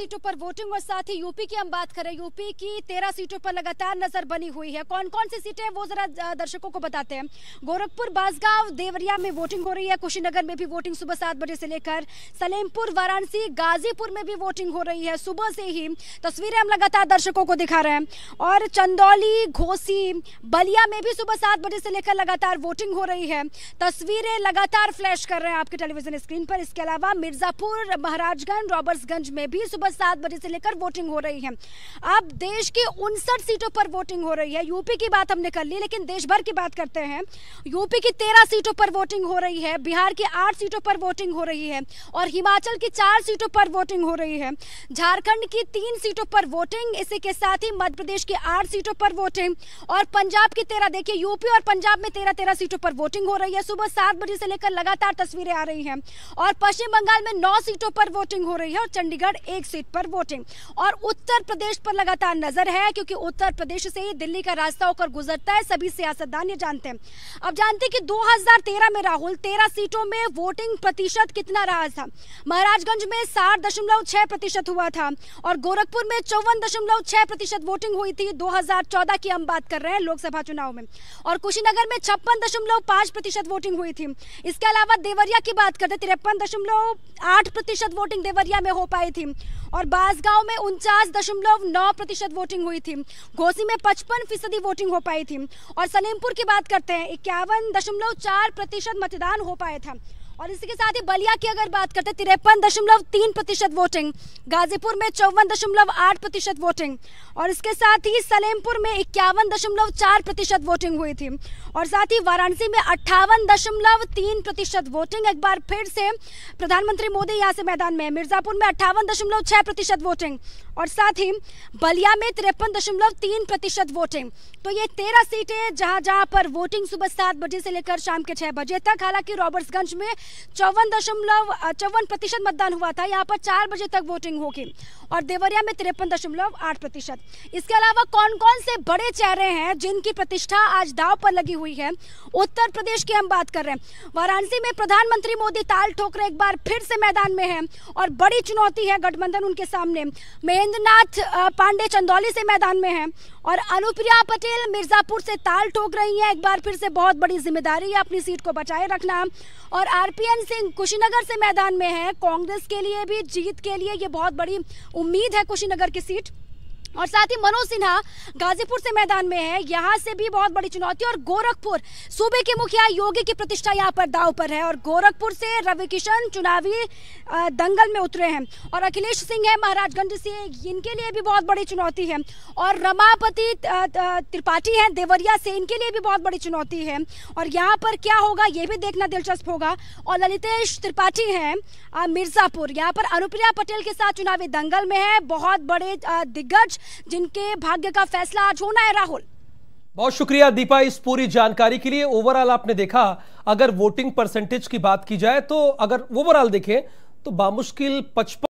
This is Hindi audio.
सीटों पर वोटिंग और साथ ही यूपी की हम बात करें यूपी की तेरह सीटों पर लगातार नजर बनी हुई है कौन कौन सी सीटें वो जरा दर्शकों को बताते हैं गोरखपुर बासगांव देवरिया में वोटिंग हो रही है कुशीनगर में भी वोटिंग सुबह सात बजे से लेकर सलेमपुर वाराणसी गाजीपुर में भी वोटिंग हो रही है सुबह से ही तस्वीरें हम लगातार दर्शकों को दिखा रहे हैं और चंदौली घोसी बलिया में भी सुबह सात बजे से लेकर लगातार वोटिंग हो रही है तस्वीरें लगातार फ्लैश कर रहे हैं आपके टेलीविजन स्क्रीन पर इसके अलावा मिर्जापुर महाराजगंज रॉबर्ट्सगंज में भी सुबह सुबह सात बजे से लेकर वोटिंग हो रही है अब देश की उनसठ सीटों पर वोटिंग हो रही है यूपी की बात हमने कर ली लेकिन देश भर की बात करते हैं यूपी की तेरह सीटों पर वोटिंग हो रही है बिहार की आठ सीटों पर वोटिंग हो रही है और हिमाचल की चार सीटों पर वोटिंग हो रही है झारखंड की तीन सीटों पर वोटिंग इसी के साथ ही मध्य प्रदेश की आठ सीटों पर वोटिंग और पंजाब की तेरह देखिए यूपी और पंजाब में तेरह तेरह सीटों पर वोटिंग हो रही है सुबह सात बजे से लेकर लगातार तस्वीरें आ रही हैं और पश्चिम बंगाल में नौ सीटों पर वोटिंग हो रही है और चंडीगढ़ एक सीट पर वोटिंग और उत्तर प्रदेश पर लगातार नजर है क्योंकि उत्तर प्रदेश से ही दिल्ली का रास्ता होकर गुजरता है सभी सियासतदान ये जानते हैं अब जानते हैं कि 2013 में राहुल 13 सीटों में वोटिंग प्रतिशत कितना रहा था महाराजगंज में साठ प्रतिशत हुआ था और गोरखपुर में चौवन प्रतिशत वोटिंग हुई थी दो की हम बात कर रहे हैं लोकसभा चुनाव में और कुशीनगर में छप्पन दशमलव पांच प्रतिशत वोटिंग हुई थी इसके अलावा देवरिया की बात करते तिरपन दशमलव आठ प्रतिशत वोटिंग देवरिया में हो पाई थी और बांसगांव में उनचास दशमलव नौ प्रतिशत वोटिंग हुई थी घोसी में पचपन फीसदी वोटिंग हो पाई थी और सलेमपुर की बात करते हैं इक्यावन दशमलव चार प्रतिशत मतदान हो पाया था और इसी के साथ ही बलिया की अगर बात करते तिरपन दशमलव तीन प्रतिशत वोटिंग गाजीपुर में चौवन दशमलव आठ प्रतिशत वोटिंग और इसके साथ ही सलेमपुर में इक्यावन दशमलव चार प्रतिशत वोटिंग हुई थी और साथ ही वाराणसी में अट्ठावन दशमलव तीन प्रतिशत वोटिंग एक बार फिर से प्रधानमंत्री मोदी यहाँ से मैदान में मिर्जापुर में अट्ठावन दशमलव प्रतिशत वोटिंग और साथ ही बलिया में तिरपन दशमलव तीन प्रतिशत वोटिंग तो ये तेरह सीटें जहां जहां पर वोटिंग सुबह सात बजे से लेकर शाम के छह बजे तक हालांकि रॉबर्ट्सगंज में चौवन दशमलव चौवन प्रतिशत मतदान हुआ था यहाँ पर चार बजे तक वोटिंग होगी और देवरिया में तिरपन दशमलव आठ प्रतिशत इसके अलावा कौन कौन से बड़े चेहरे हैं जिनकी प्रतिष्ठा आज दाव पर लगी हुई है उत्तर प्रदेश की हम बात कर रहे हैं वाराणसी में प्रधानमंत्री मोदी ताल ठोकर एक बार फिर से मैदान में है और बड़ी चुनौती है गठबंधन उनके सामने महेंद्र पांडे चंदौली से मैदान में है और अनुप्रिया पटेल मिर्जापुर से ताल ठोक रही हैं एक बार फिर से बहुत बड़ी जिम्मेदारी है अपनी सीट को बचाए रखना और आर पीएन सिंह कुशीनगर से मैदान में है कांग्रेस के लिए भी जीत के लिए ये बहुत बड़ी उम्मीद है कुशीनगर की सीट और साथ ही मनोज सिन्हा गाजीपुर से मैदान में है यहाँ से भी बहुत बड़ी चुनौती और गोरखपुर सूबे के मुखिया योगी की प्रतिष्ठा यहाँ पर दाव पर है और गोरखपुर से रवि किशन चुनावी दंगल में उतरे हैं और अखिलेश सिंह है महाराजगंज से इनके लिए भी बहुत बड़ी चुनौती है और रमापति त्रिपाठी हैं देवरिया से इनके लिए भी बहुत बड़ी चुनौती है और यहाँ पर क्या होगा ये भी देखना दिलचस्प होगा और ललितेश त्रिपाठी हैं मिर्ज़ापुर यहाँ पर अनुप्रिया पटेल के साथ चुनावी दंगल में है बहुत बड़े दिग्गज जिनके भाग्य का फैसला आज होना है राहुल बहुत शुक्रिया दीपा इस पूरी जानकारी के लिए ओवरऑल आपने देखा अगर वोटिंग परसेंटेज की बात की जाए तो अगर ओवरऑल देखें तो बामुश्किल पचपन